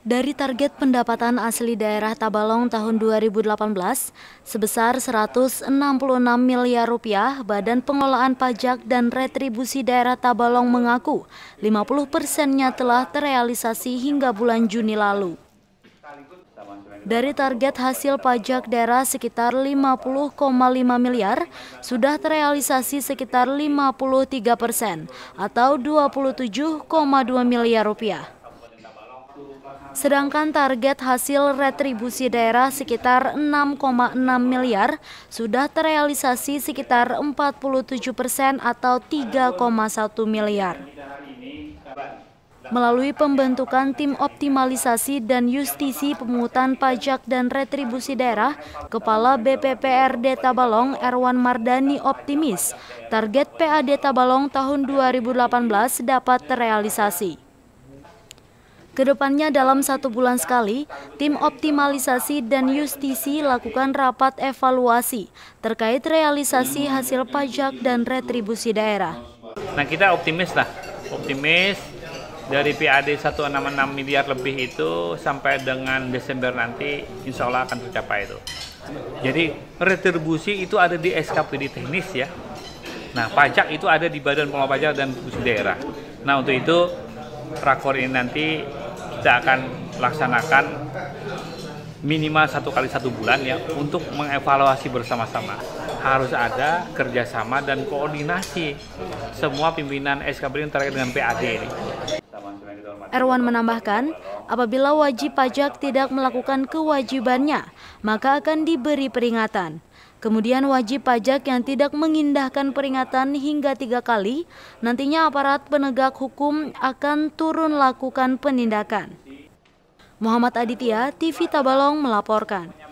Dari target pendapatan asli daerah Tabalong tahun 2018 sebesar 166 miliar rupiah, Badan Pengelolaan Pajak dan Retribusi Daerah Tabalong mengaku 50 persennya telah terrealisasi hingga bulan Juni lalu. Dari target hasil pajak daerah sekitar 50,5 miliar, sudah terrealisasi sekitar 53 persen atau 27,2 miliar rupiah. Sedangkan target hasil retribusi daerah sekitar 6,6 miliar sudah terrealisasi sekitar 47 persen atau 3,1 miliar melalui pembentukan tim optimalisasi dan justisi pemungutan pajak dan retribusi daerah, Kepala BPPRD Tabalong Erwan Mardani optimis target PAD Tabalong tahun 2018 dapat terrealisasi. Kedepannya dalam satu bulan sekali, tim optimalisasi dan justisi lakukan rapat evaluasi terkait realisasi hasil pajak dan retribusi daerah. Nah kita optimis lah, optimis dari PAD 166 miliar lebih itu sampai dengan Desember nanti insya Allah akan tercapai itu. Jadi retribusi itu ada di SKPD teknis ya. Nah pajak itu ada di Badan Pengelola Pajak dan Pusat Daerah. Nah untuk itu rakor ini nanti kita akan laksanakan minimal satu kali satu bulan ya untuk mengevaluasi bersama-sama harus ada kerjasama dan koordinasi semua pimpinan SKPD yang terkait dengan PAD ini. Erwan menambahkan, apabila wajib pajak tidak melakukan kewajibannya, maka akan diberi peringatan. Kemudian wajib pajak yang tidak mengindahkan peringatan hingga tiga kali, nantinya aparat penegak hukum akan turun lakukan penindakan. Muhammad Aditya, TV Tabalong melaporkan.